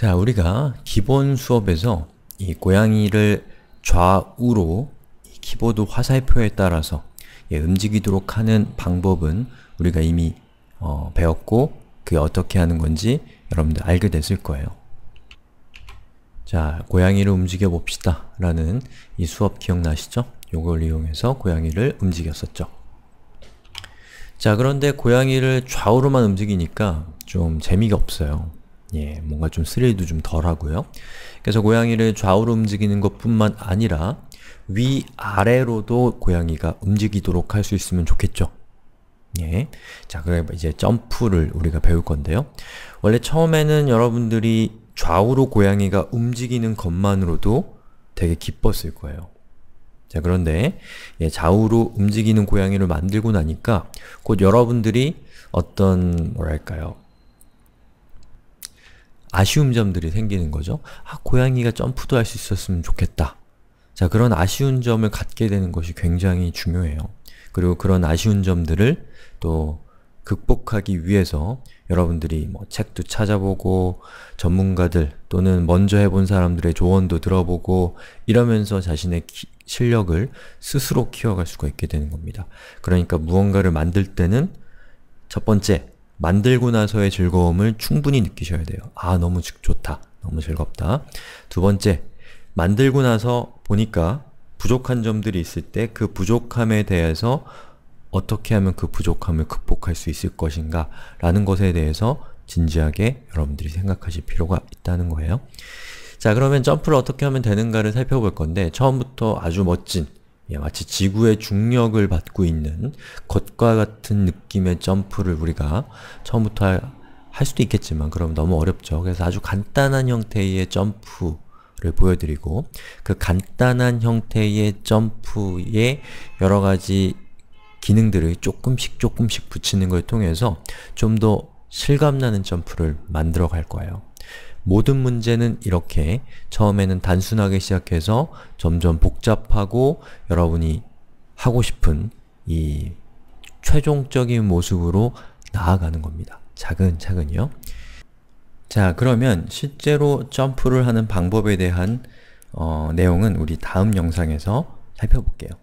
자, 우리가 기본 수업에서 이 고양이를 좌우로 키보드 화살표에 따라서 예, 움직이도록 하는 방법은 우리가 이미 어, 배웠고 그게 어떻게 하는 건지 여러분들 알게 됐을 거예요. 자, 고양이를 움직여 봅시다 라는 이 수업 기억나시죠? 요걸 이용해서 고양이를 움직였었죠. 자, 그런데 고양이를 좌우로만 움직이니까 좀 재미가 없어요. 예, 뭔가 좀 스릴도 좀 덜하고요. 그래서 고양이를 좌우로 움직이는 것뿐만 아니라 위아래로도 고양이가 움직이도록 할 수 있으면 좋겠죠. 예. 자, 그럼 이제 점프를 우리가 배울 건데요. 원래 처음에는 여러분들이 좌우로 고양이가 움직이는 것만으로도 되게 기뻤을 거예요. 자, 그런데 예, 좌우로 움직이는 고양이를 만들고 나니까 곧 여러분들이 어떤, 뭐랄까요, 아쉬운 점들이 생기는 거죠. 아, 고양이가 점프도 할 수 있었으면 좋겠다. 자, 그런 아쉬운 점을 갖게 되는 것이 굉장히 중요해요. 그리고 그런 아쉬운 점들을 또 극복하기 위해서 여러분들이 뭐 책도 찾아보고 전문가들 또는 먼저 해본 사람들의 조언도 들어보고 이러면서 자신의 기, 실력을 스스로 키워갈 수가 있게 되는 겁니다. 그러니까 무언가를 만들 때는 첫 번째, 만들고 나서의 즐거움을 충분히 느끼셔야 돼요. 아, 너무 좋다. 너무 즐겁다. 두 번째, 만들고 나서 보니까 부족한 점들이 있을 때 그 부족함에 대해서 어떻게 하면 그 부족함을 극복할 수 있을 것인가 라는 것에 대해서 진지하게 여러분들이 생각하실 필요가 있다는 거예요. 자, 그러면 점프를 어떻게 하면 되는가를 살펴볼 건데 처음부터 아주 멋진 예, 마치 지구의 중력을 받고 있는 것과 같은 느낌의 점프를 우리가 처음부터 할 수도 있겠지만 그럼 너무 어렵죠. 그래서 아주 간단한 형태의 점프 를 보여드리고 그 간단한 형태의 점프에 여러가지 기능들을 조금씩 조금씩 붙이는 걸 통해서 좀 더 실감나는 점프를 만들어 갈 거예요. 모든 문제는 이렇게 처음에는 단순하게 시작해서 점점 복잡하고 여러분이 하고 싶은 이 최종적인 모습으로 나아가는 겁니다. 차근차근요. 자, 그러면 실제로 점프를 하는 방법에 대한 어, 내용은 우리 다음 영상에서 살펴볼게요.